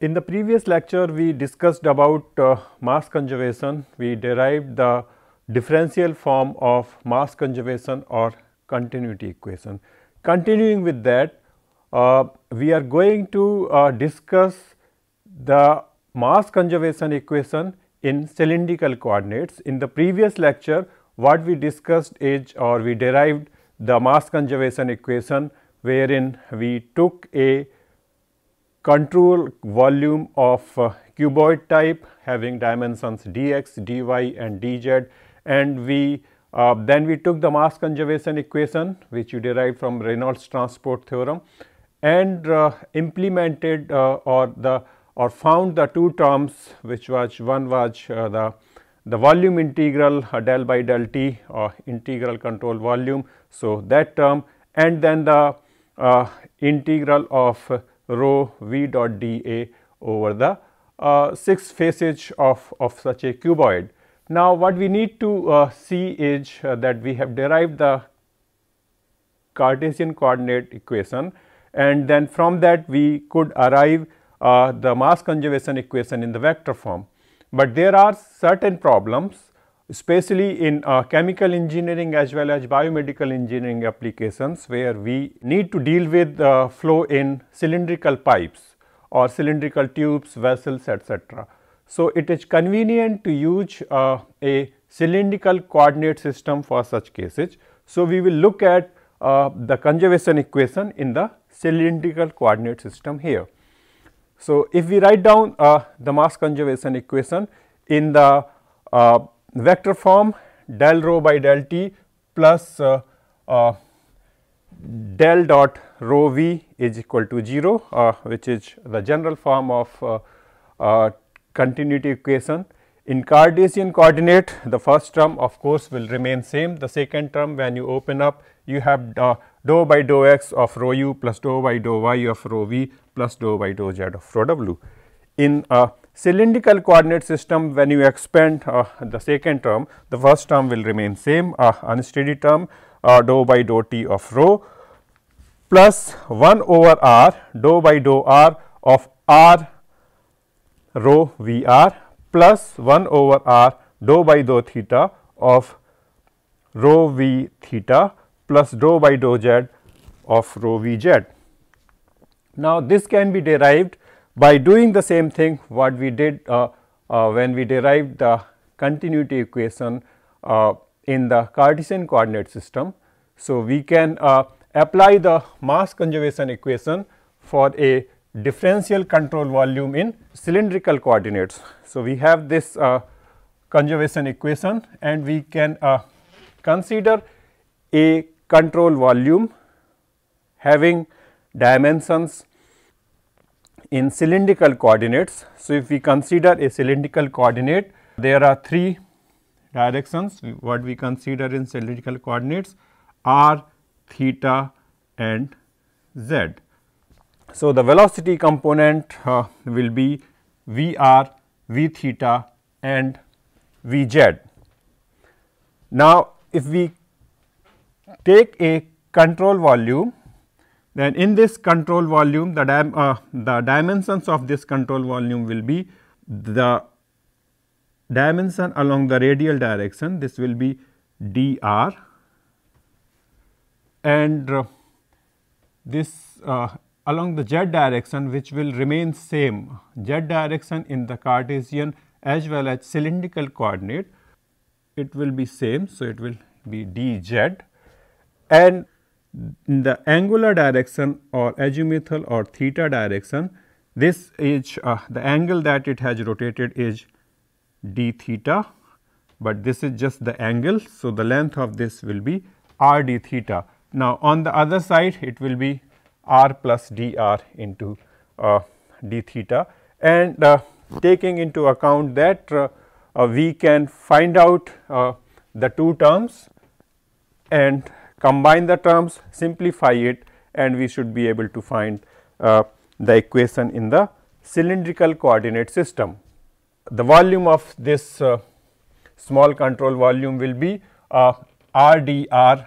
In the previous lecture, we discussed about uh, mass conservation. We derived the differential form of mass conservation or continuity equation. Continuing with that, uh, we are going to uh, discuss the mass conservation equation in cylindrical coordinates. In the previous lecture, what we discussed is or we derived the mass conservation equation wherein we took a control volume of uh, cuboid type having dimensions dx, dy and dz and we uh, then we took the mass conservation equation which you derived from Reynolds transport theorem and uh, implemented uh, or the or found the two terms which was one was uh, the the volume integral uh, del by del t or integral control volume. So, that term and then the integral of rho v dot dA over the uh, 6 faces of, of such a cuboid. Now, what we need to uh, see is uh, that we have derived the Cartesian coordinate equation and then from that we could arrive uh, the mass conservation equation in the vector form. But there are certain problems especially in uh, chemical engineering as well as biomedical engineering applications where we need to deal with uh, flow in cylindrical pipes or cylindrical tubes, vessels etc. So, it is convenient to use uh, a cylindrical coordinate system for such cases. So, we will look at uh, the conservation equation in the cylindrical coordinate system here. So, if we write down uh, the mass conservation equation in the uh, vector form del rho by del t plus uh, uh, del dot rho v is equal to 0 uh, which is the general form of uh, uh, continuity equation. In Cartesian coordinate the first term of course will remain same the second term when you open up you have uh, dou by dou x of rho u plus dou by dou y of rho v plus dou by dou z of rho w. In a cylindrical coordinate system when you expand uh, the second term, the first term will remain same uh, unsteady term uh, dou by dou t of rho plus 1 over r dou by dou r of r rho v r plus 1 over r dou by dou theta of rho v theta plus dou by dou z of rho v z. Now, this can be derived by doing the same thing what we did uh, uh, when we derived the continuity equation uh, in the Cartesian coordinate system. So, we can uh, apply the mass conservation equation for a differential control volume in cylindrical coordinates. So, we have this uh, conservation equation and we can uh, consider a control volume having dimensions in cylindrical coordinates. So, if we consider a cylindrical coordinate, there are three directions what we consider in cylindrical coordinates r, theta and z. So, the velocity component uh, will be v r, v theta and v z. Now, if we take a control volume then in this control volume the, dim, uh, the dimensions of this control volume will be the dimension along the radial direction this will be dr and uh, this uh, along the z direction which will remain same z direction in the Cartesian as well as cylindrical coordinate it will be same. So, it will be dz and in the angular direction or azimuthal or theta direction, this is uh, the angle that it has rotated is d theta, but this is just the angle. So, the length of this will be r d theta. Now, on the other side it will be r plus dr into uh, d theta and uh, taking into account that uh, uh, we can find out uh, the two terms and combine the terms, simplify it and we should be able to find uh, the equation in the cylindrical coordinate system. The volume of this uh, small control volume will be uh, r d r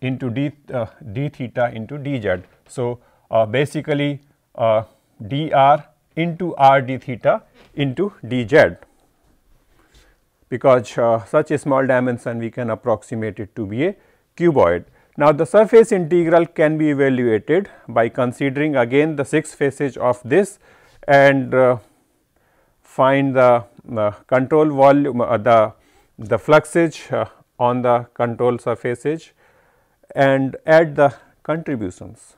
into d, uh, d theta into d z. So, uh, basically uh, dr into r d theta into d z because such a small dimension we can approximate it to be a cuboid. Now, the surface integral can be evaluated by considering again the 6 faces of this and uh, find the uh, control volume uh, the, the fluxage uh, on the control surfaces and add the contributions.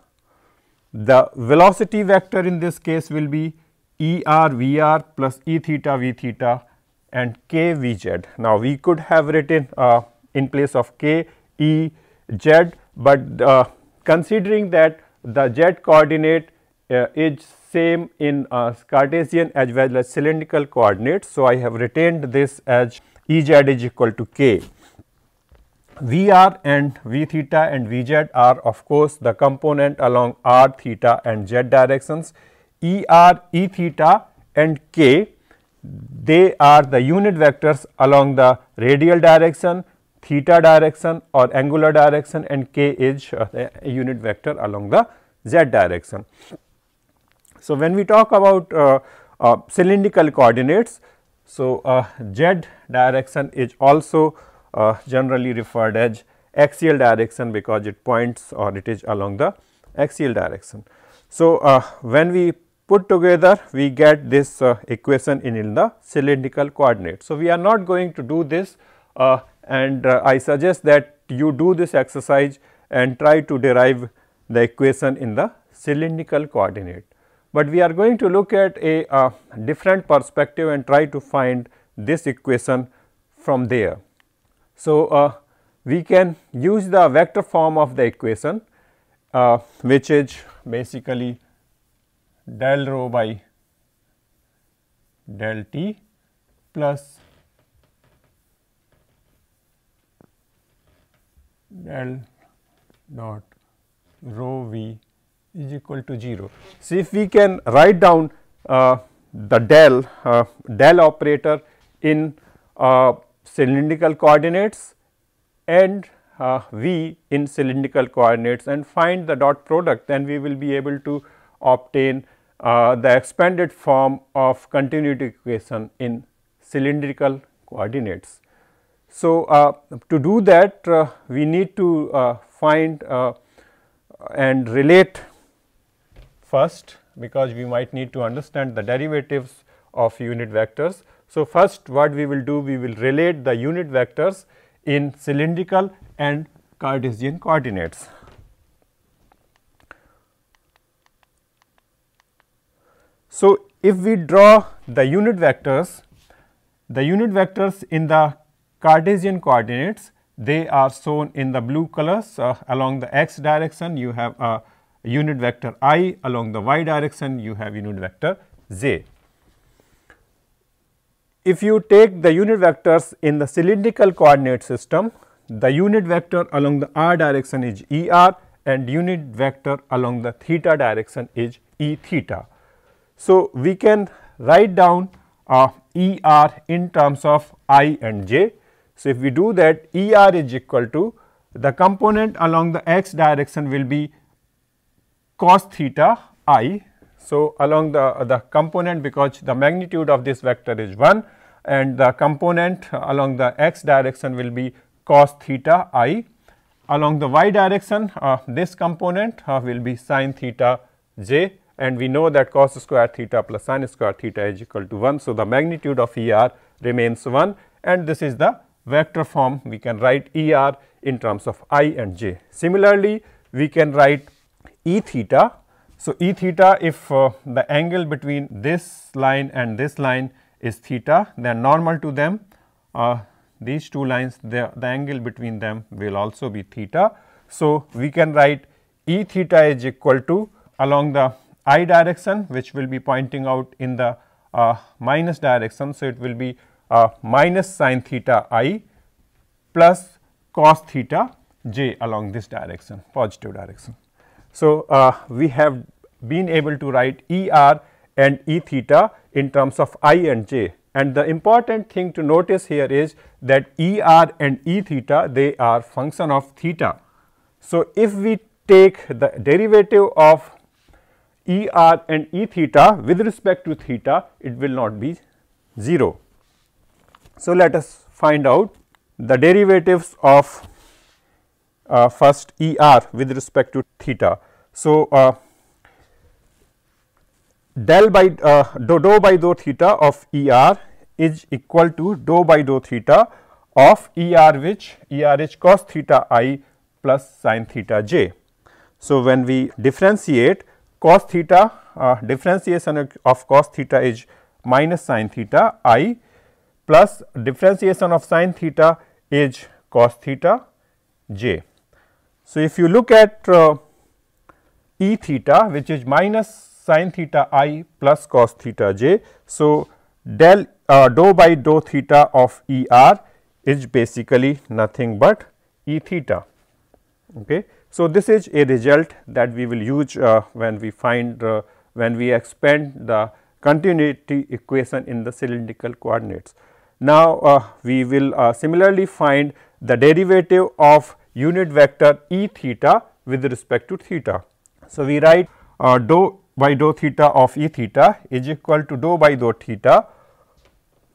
The velocity vector in this case will be E r v r plus E theta v theta and k v z. Now, we could have written uh, in place of k E z, but uh, considering that the z coordinate uh, is same in uh, Cartesian as well as cylindrical coordinates. So, I have retained this as E z is equal to k. V r and V theta and V z are of course, the component along r theta and z directions. E r, E theta and k they are the unit vectors along the radial direction theta direction or angular direction and k is a unit vector along the z direction. So, when we talk about uh, uh, cylindrical coordinates, so uh, z direction is also uh, generally referred as axial direction because it points or it is along the axial direction. So, uh, when we put together we get this uh, equation in, in the cylindrical coordinate. So, we are not going to do this uh, and uh, I suggest that you do this exercise and try to derive the equation in the cylindrical coordinate. But we are going to look at a uh, different perspective and try to find this equation from there. So, uh, we can use the vector form of the equation uh, which is basically del rho by del t plus Del dot rho v is equal to 0. See if we can write down uh, the del uh, del operator in uh, cylindrical coordinates and uh, v in cylindrical coordinates and find the dot product then we will be able to obtain uh, the expanded form of continuity equation in cylindrical coordinates. So, uh, to do that uh, we need to uh, find uh, and relate first because we might need to understand the derivatives of unit vectors. So, first what we will do we will relate the unit vectors in cylindrical and Cartesian coordinates. So, if we draw the unit vectors the unit vectors in the Cartesian coordinates they are shown in the blue colors uh, along the x direction you have a unit vector i along the y direction you have unit vector j. If you take the unit vectors in the cylindrical coordinate system the unit vector along the r direction is E r and unit vector along the theta direction is E theta. So, we can write down uh, E r in terms of i and j so, if we do that E r is equal to the component along the x direction will be cos theta i. So, along the, the component because the magnitude of this vector is 1 and the component along the x direction will be cos theta i. Along the y direction uh, this component uh, will be sin theta j and we know that cos square theta plus sin square theta is equal to 1. So, the magnitude of E r remains 1 and this is the vector form we can write ER in terms of i and j. Similarly, we can write E theta. So, E theta if uh, the angle between this line and this line is theta they are normal to them uh, these two lines the, the angle between them will also be theta. So, we can write E theta is equal to along the i direction which will be pointing out in the uh, minus direction. So, it will be uh, minus sine theta i plus cos theta j along this direction positive direction. So, uh, we have been able to write E r and E theta in terms of i and j and the important thing to notice here is that E r and E theta they are function of theta. So, if we take the derivative of E r and E theta with respect to theta it will not be 0. So, let us find out the derivatives of uh, first E r with respect to theta. So, uh, del by uh, dou, by dou theta of E r is equal to dou by dou theta of E r which E r is cos theta i plus sin theta j. So, when we differentiate cos theta uh, differentiation of cos theta is minus sin theta i plus differentiation of sine theta is cos theta j. So, if you look at uh, e theta which is minus sine theta i plus cos theta j. So, del uh, dou by dou theta of E r is basically nothing but E theta. Okay. So, this is a result that we will use uh, when we find uh, when we expand the continuity equation in the cylindrical coordinates. Now, uh, we will uh, similarly find the derivative of unit vector E theta with respect to theta. So, we write uh, dou by dou theta of E theta is equal to dou by dou theta.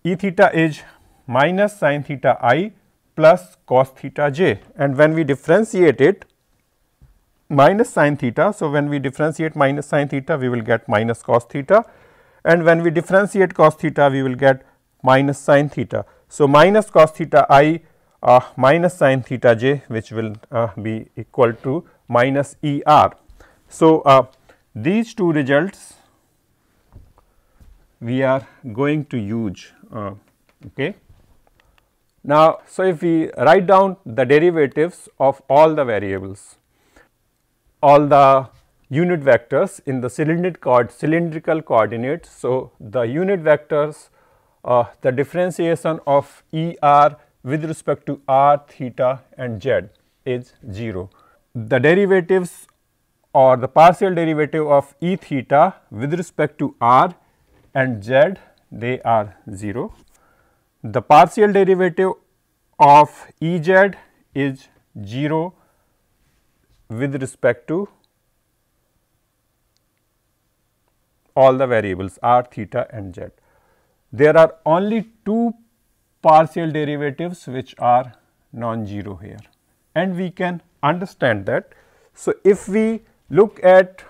E theta is minus sin theta i plus cos theta j and when we differentiate it minus sin theta. So, when we differentiate minus sin theta we will get minus cos theta and when we differentiate cos theta we will get minus sine theta. So, minus cos theta i uh, minus sine theta j which will uh, be equal to minus E r. So, uh, these two results we are going to use. Uh, okay. Now, so if we write down the derivatives of all the variables, all the unit vectors in the cylindrical coordinates. So, the unit vectors uh, the differentiation of ER with respect to R, theta and Z is 0. The derivatives or the partial derivative of E theta with respect to R and Z they are 0. The partial derivative of E z is 0 with respect to all the variables r, theta and z there are only two partial derivatives which are non-zero here and we can understand that. So, if we look at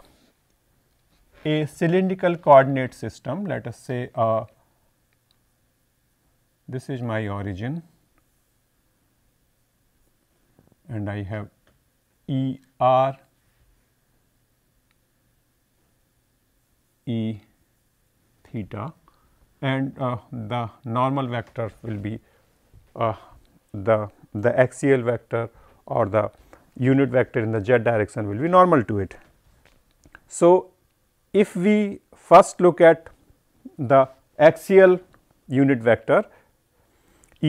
a cylindrical coordinate system let us say uh, this is my origin and I have E r E theta and uh, the normal vector will be uh, the, the axial vector or the unit vector in the z direction will be normal to it. So, if we first look at the axial unit vector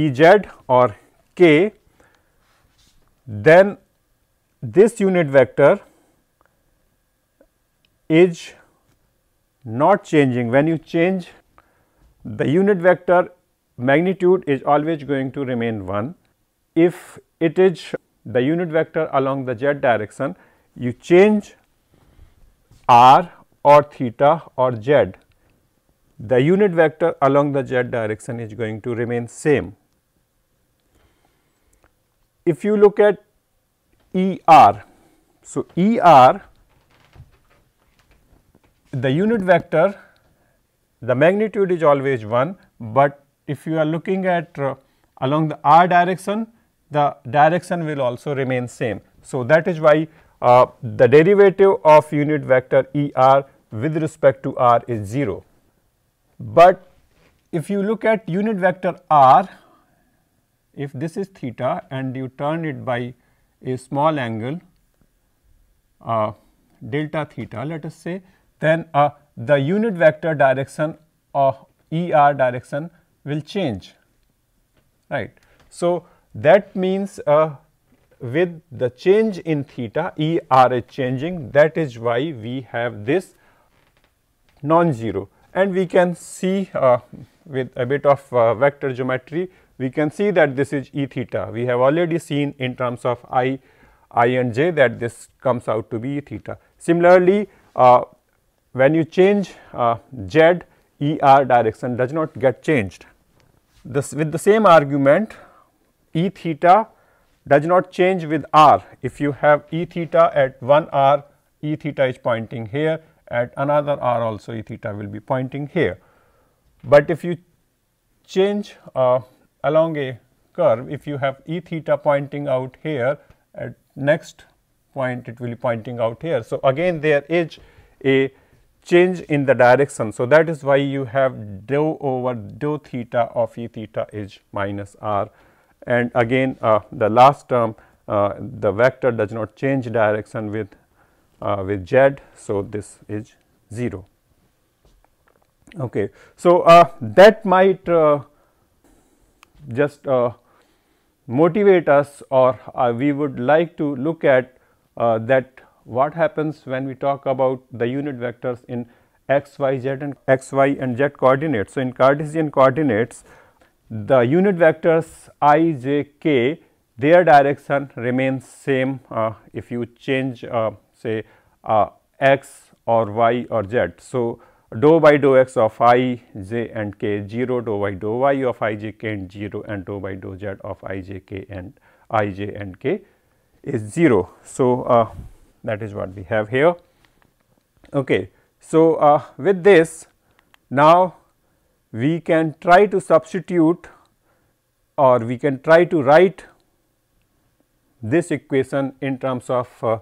E z or k, then this unit vector is not changing when you change the unit vector magnitude is always going to remain 1. If it is the unit vector along the z direction, you change r or theta or z, the unit vector along the z direction is going to remain same. If you look at ER, so ER, the unit vector the magnitude is always 1, but if you are looking at uh, along the r direction, the direction will also remain same. So, that is why uh, the derivative of unit vector E r with respect to r is 0. But if you look at unit vector r, if this is theta and you turn it by a small angle uh, delta theta let us say then uh, the unit vector direction of ER direction will change, right. So, that means uh, with the change in theta ER is changing that is why we have this non-zero and we can see uh, with a bit of uh, vector geometry we can see that this is E theta. We have already seen in terms of I, I and j that this comes out to be E theta. Similarly, uh, when you change uh, Z ER direction does not get changed. This with the same argument E theta does not change with R. If you have E theta at one R, E theta is pointing here at another R also E theta will be pointing here. But if you change uh, along a curve, if you have E theta pointing out here at next point it will be pointing out here. So, again there is a change in the direction. So, that is why you have dou over dou theta of E theta is minus r and again uh, the last term uh, the vector does not change direction with uh, with z. So, this is 0. Okay. So, uh, that might uh, just uh, motivate us or we would like to look at that what happens when we talk about the unit vectors in x, y, z and x, y and z coordinates. So, in Cartesian coordinates the unit vectors i, j, k their direction remains same uh, if you change uh, say uh, x or y or z. So, dou by dou x of i, j and k 0, dou by dou y of i, j, k and 0 and dou by dou z of i, j, k and i, j and k is 0. So, uh, that is what we have here. Okay. So, uh, with this now we can try to substitute or we can try to write this equation in terms of uh,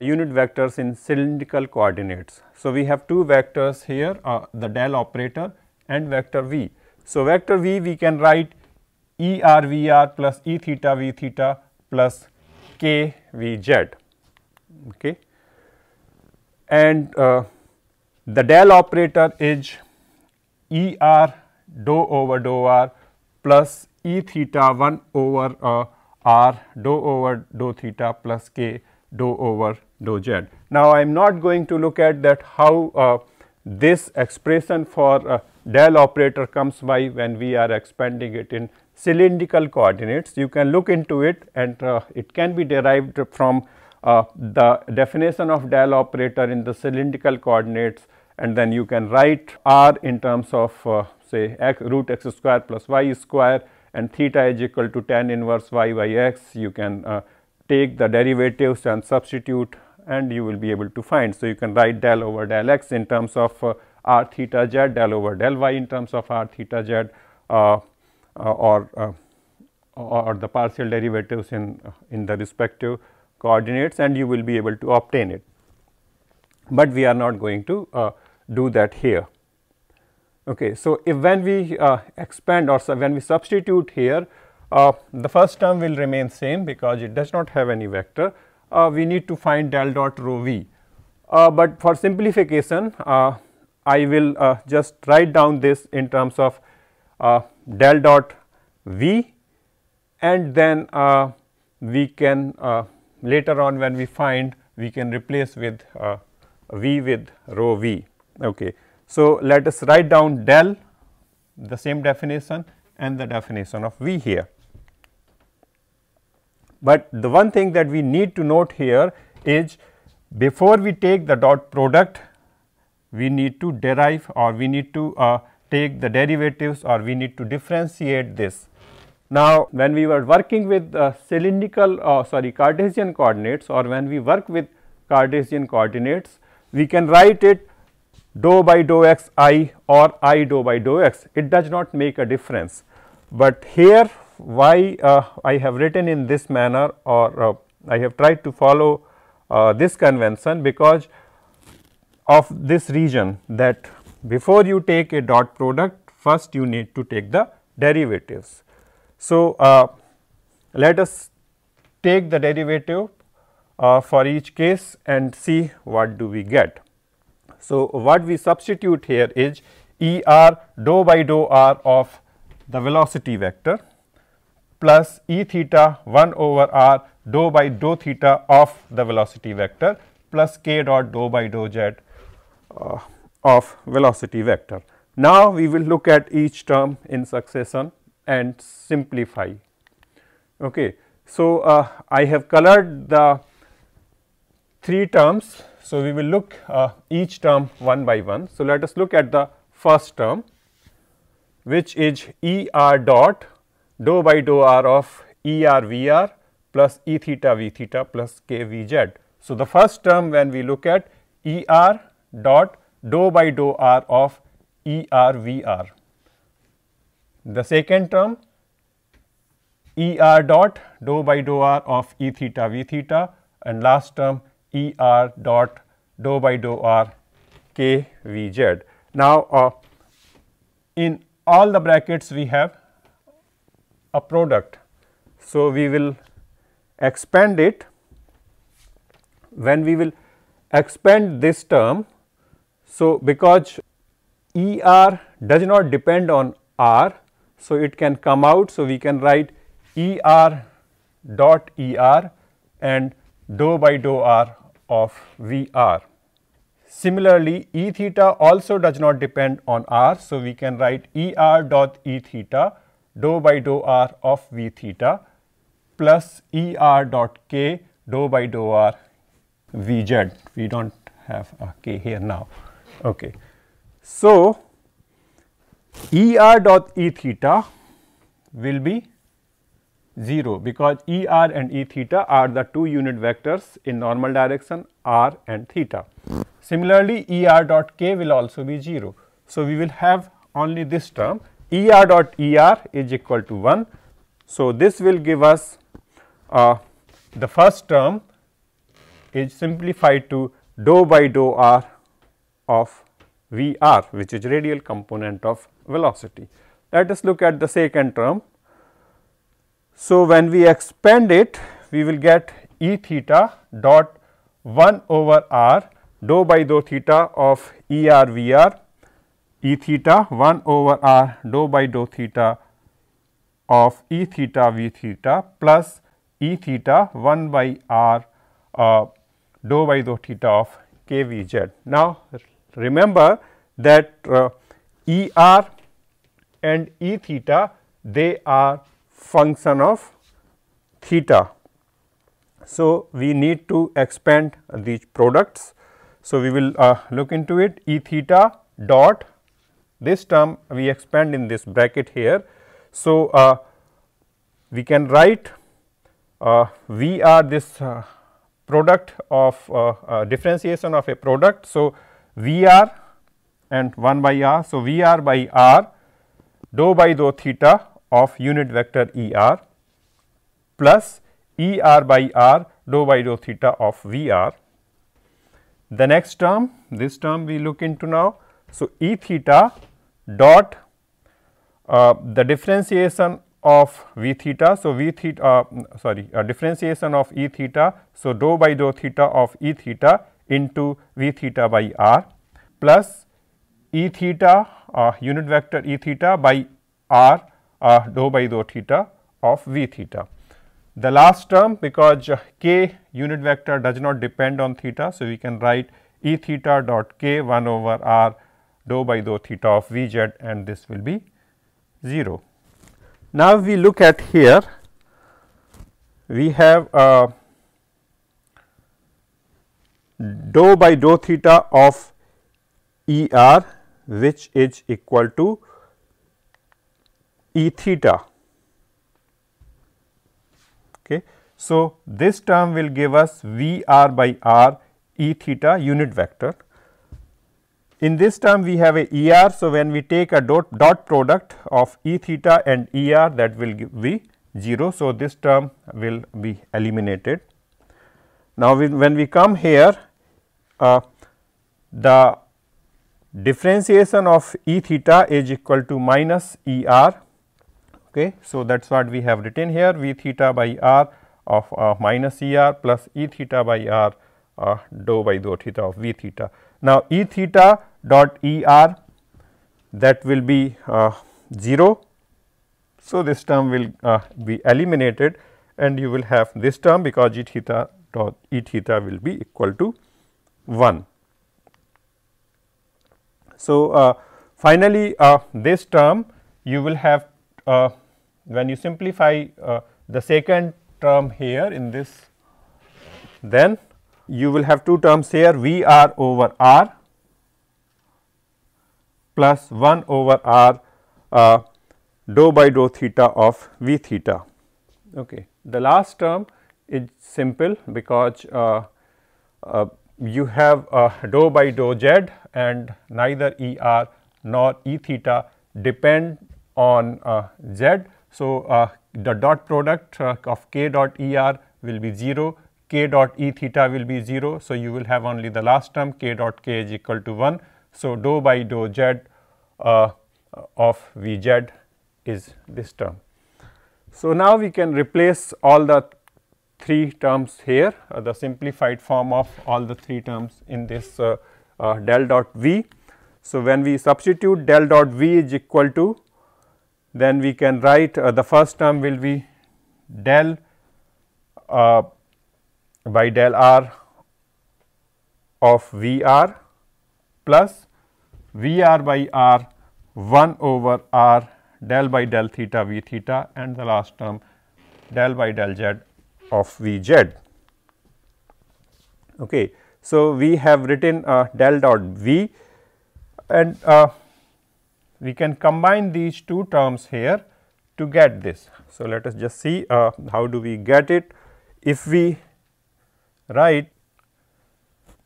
unit vectors in cylindrical coordinates. So, we have two vectors here uh, the del operator and vector v. So, vector v we can write E r v r plus E theta v theta plus k v z okay. And uh, the del operator is E r dou over dou r plus E theta 1 over uh, r dou over dou theta plus k dou over dou z. Now, I am not going to look at that how uh, this expression for uh, del operator comes by when we are expanding it in cylindrical coordinates. You can look into it and uh, it can be derived from uh, the definition of del operator in the cylindrical coordinates and then you can write r in terms of uh, say x, root x square plus y square and theta is equal to tan inverse y by x. You can uh, take the derivatives and substitute and you will be able to find. So, you can write del over del x in terms of uh, r theta z, del over del y in terms of r theta z uh, uh or, uh, or the partial derivatives in, uh, in the respective coordinates and you will be able to obtain it. But we are not going to uh, do that here. Okay, so, if when we uh, expand or when we substitute here, uh, the first term will remain same because it does not have any vector. Uh, we need to find del dot rho v. Uh, but for simplification, uh, I will just write down this in terms of del dot v and then we can later on when we find we can replace with uh, v with rho v. Okay. So, let us write down del the same definition and the definition of v here. But the one thing that we need to note here is before we take the dot product we need to derive or we need to uh, take the derivatives or we need to differentiate this now, when we were working with uh, cylindrical uh, sorry Cartesian coordinates or when we work with Cartesian coordinates, we can write it dou by dou x i or i dou by dou x, it does not make a difference. But here why uh, I have written in this manner or uh, I have tried to follow uh, this convention because of this region that before you take a dot product first you need to take the derivatives. So, uh, let us take the derivative uh, for each case and see what do we get. So, what we substitute here is E r dou by dou r of the velocity vector plus E theta 1 over r dou by dou theta of the velocity vector plus k dot dou by dou z uh, of velocity vector. Now, we will look at each term in succession and simplify. Okay. So, uh, I have colored the three terms. So, we will look uh, each term one by one. So, let us look at the first term which is E r dot dou by dou r of E r v r plus E theta v theta plus k v z. So, the first term when we look at E r dot dou by dou r of E r v r. The second term E r dot dou by dou r of E theta V theta and last term E r dot dou by dou r k V z. Now, uh, in all the brackets we have a product. So, we will expand it when we will expand this term. So, because E r does not depend on r. So, it can come out. So, we can write ER dot ER and dou by dou R of VR. Similarly, E theta also does not depend on R. So, we can write ER dot E theta dou by dou R of V theta plus ER dot K dou by dou R We do not have a K here now. Okay. So, ER dot E theta will be 0 because ER and E theta are the two unit vectors in normal direction R and theta. Similarly, ER dot K will also be 0. So, we will have only this term ER dot ER is equal to 1. So, this will give us uh, the first term is simplified to dou by dou R of Vr which is radial component of velocity. Let us look at the second term. So, when we expand it we will get E theta dot 1 over r dou by dou theta of er vr, e theta 1 over r dou by dou theta of E theta V theta plus E theta 1 by r uh, dou by dou theta of k v z. Now, Remember that uh, ER and E theta they are function of theta. So, we need to expand these products. So, we will uh, look into it E theta dot this term we expand in this bracket here. So, uh, we can write uh, V r this uh, product of uh, uh, differentiation of a product. So, Vr and 1 by r. So, Vr by r dou by dou theta of unit vector Er plus Er by r dou by dou theta of Vr. The next term, this term we look into now. So, E theta dot uh, the differentiation of V theta. So, V theta uh, sorry uh, differentiation of E theta. So, dou by dou theta of E theta into v theta by r plus e theta uh, unit vector e theta by r uh, dou by dou theta of v theta. The last term because k unit vector does not depend on theta. So, we can write e theta dot k 1 over r dou by dou theta of v z and this will be 0. Now, we look at here we have a uh, dou by dou theta of E r which is equal to E theta. Okay. So, this term will give us V r by r E theta unit vector. In this term we have a E r. So, when we take a dot, dot product of E theta and E r that will be 0. So, this term will be eliminated. Now, when we come here uh, the differentiation of E theta is equal to minus E r. Okay. So, that is what we have written here V theta by r of uh, minus E r plus E theta by r uh, dou by dou theta of V theta. Now, E theta dot E r that will be uh, 0. So, this term will uh, be eliminated and you will have this term because E theta dot E theta will be equal to 1. So, uh, finally, uh, this term you will have uh, when you simplify uh, the second term here in this then you will have two terms here V r over r plus 1 over r uh, dou by dou theta of V theta. Okay. The last term is simple because uh, uh, you have a dou by dou z and neither E r nor E theta depend on uh, z. So, uh, the dot product uh, of k dot E r will be 0, k dot E theta will be 0. So, you will have only the last term k dot k is equal to 1. So, dou by dou z uh, of V z is this term. So, now we can replace all the three terms here, uh, the simplified form of all the three terms in this uh, uh, del dot V. So, when we substitute del dot V is equal to, then we can write uh, the first term will be del uh, by del R of V R plus V R by R 1 over R del by del theta V theta and the last term del by del Z of Vz. Okay. So, we have written uh, del dot V and uh, we can combine these two terms here to get this. So, let us just see uh, how do we get it. If we write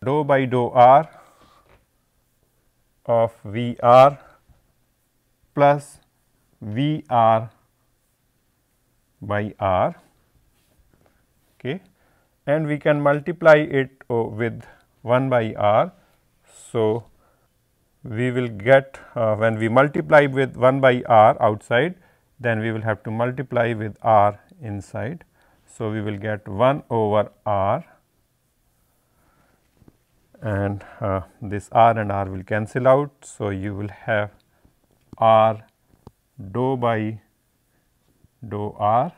dou by dou r of V r plus V r by r okay, and we can multiply it oh, with 1 by r. So, we will get uh, when we multiply with 1 by r outside then we will have to multiply with r inside. So, we will get 1 over r and uh, this r and r will cancel out. So, you will have r dou by dou r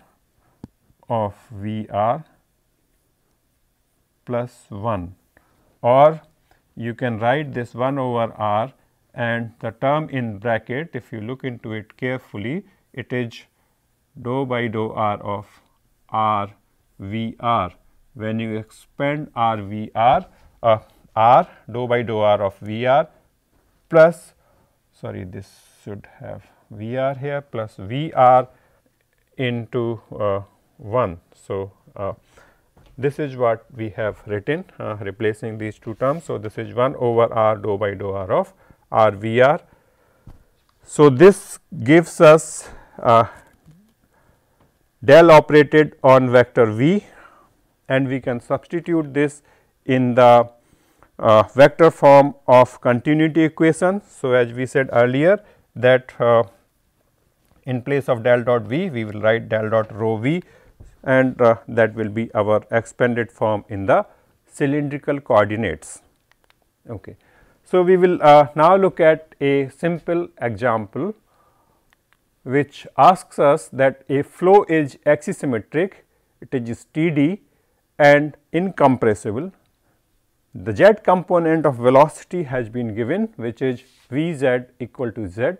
of V r plus 1 or you can write this 1 over r and the term in bracket if you look into it carefully it is dou by dou r of r v r. When you expand r v r uh, r dou by dou r of v r plus sorry this should have v r here plus v r into uh, 1. So, uh, this is what we have written uh, replacing these two terms. So, this is 1 over r dou by dou r of r v r. So, this gives us uh, del operated on vector v and we can substitute this in the uh, vector form of continuity equation. So, as we said earlier that uh, in place of del dot v we will write del dot rho v and uh, that will be our expanded form in the cylindrical coordinates. Okay. So, we will uh, now look at a simple example which asks us that a flow is axisymmetric, it is TD and incompressible. The z component of velocity has been given which is Vz equal to z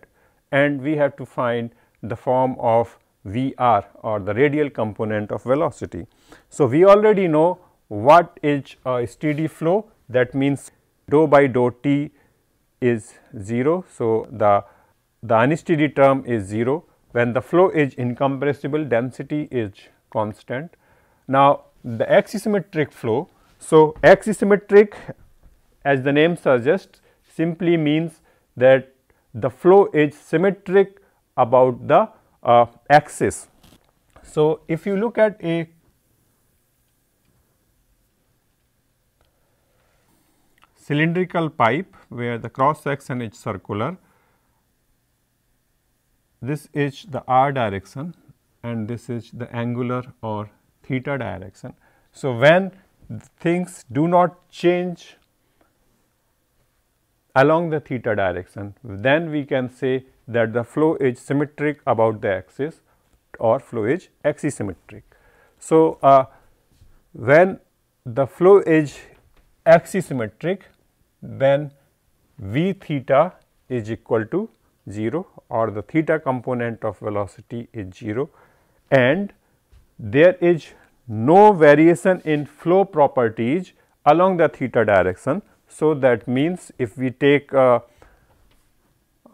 and we have to find the form of Vr or the radial component of velocity. So, we already know what is a steady flow that means dou by dou t is 0. So, the, the unsteady term is 0 when the flow is incompressible density is constant. Now, the axisymmetric flow. So, axisymmetric as the name suggests simply means that the flow is symmetric about the uh, axis. So, if you look at a cylindrical pipe where the cross section is circular, this is the r direction and this is the angular or theta direction. So, when things do not change along the theta direction, then we can say that the flow is symmetric about the axis or flow is axisymmetric. So, uh, when the flow is axisymmetric, then v theta is equal to 0 or the theta component of velocity is 0 and there is no variation in flow properties along the theta direction. So, that means if we take uh,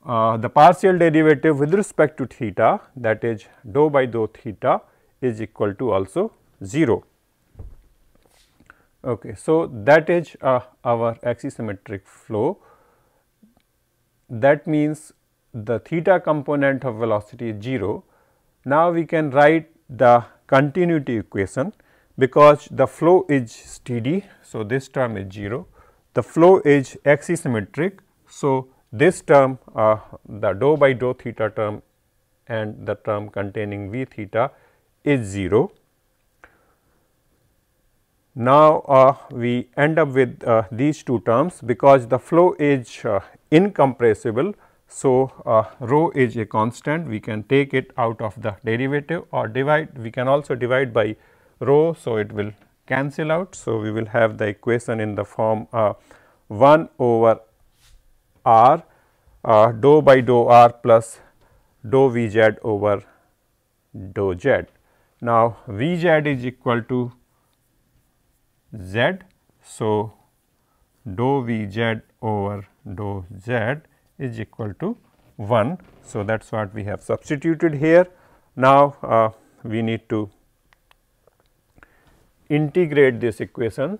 uh, the partial derivative with respect to theta that is dou by dou theta is equal to also 0. Okay, so, that is uh, our axisymmetric flow. That means, the theta component of velocity is 0. Now, we can write the continuity equation because the flow is steady. So, this term is 0. The flow is axisymmetric. So, this term uh, the dou by dou theta term and the term containing v theta is 0. Now, uh, we end up with uh, these two terms because the flow is uh, incompressible. So, uh, rho is a constant we can take it out of the derivative or divide we can also divide by rho. So, it will cancel out. So, we will have the equation in the form uh, 1 over r uh, dou by dou r plus dou v z over dou z. Now, v z is equal to z. So, dou v z over dou z is equal to 1. So, that is what we have substituted here. Now, uh, we need to integrate this equation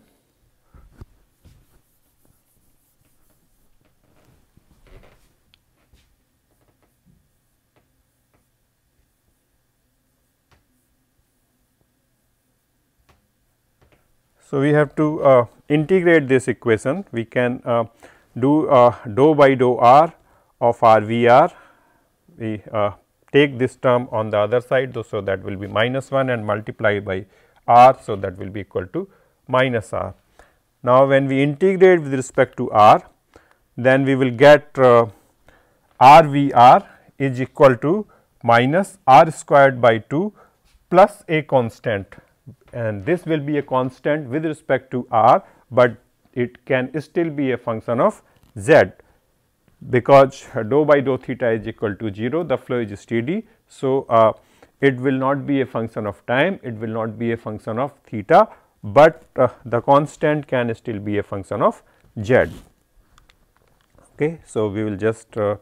So, we have to uh, integrate this equation we can uh, do uh, dou by dou r of r v r we uh, take this term on the other side so that will be minus 1 and multiply by r so that will be equal to minus r. Now, when we integrate with respect to r then we will get uh, r v r is equal to minus r squared by 2 plus a constant and this will be a constant with respect to r, but it can still be a function of z because dou by dou theta is equal to 0 the flow is steady. So, uh, it will not be a function of time it will not be a function of theta, but uh, the constant can still be a function of z. Okay. So, we will just uh,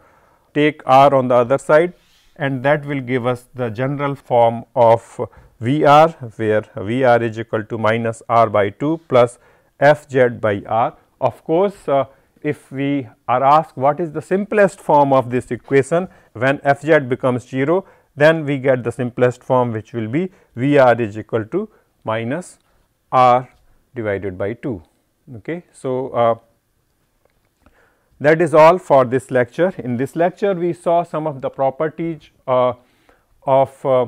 take r on the other side and that will give us the general form of V r where V r is equal to minus r by 2 plus f z by r. Of course, uh, if we are asked what is the simplest form of this equation when f z becomes 0, then we get the simplest form which will be V r is equal to minus r divided by 2. Okay. So, uh, that is all for this lecture. In this lecture, we saw some of the properties uh, of uh,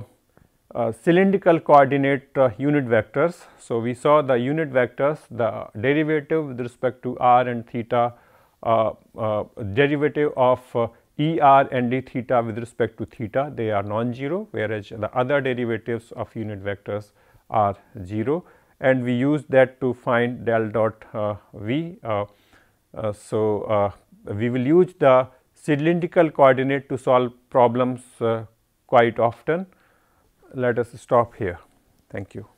uh, cylindrical coordinate uh, unit vectors. So, we saw the unit vectors, the derivative with respect to r and theta, uh, derivative of ER and d theta with respect to theta they are non-zero whereas the other derivatives of unit vectors are 0 and we use that to find del dot uh, v. Uh, uh, so, we will use the cylindrical coordinate to solve problems quite often let us stop here. Thank you.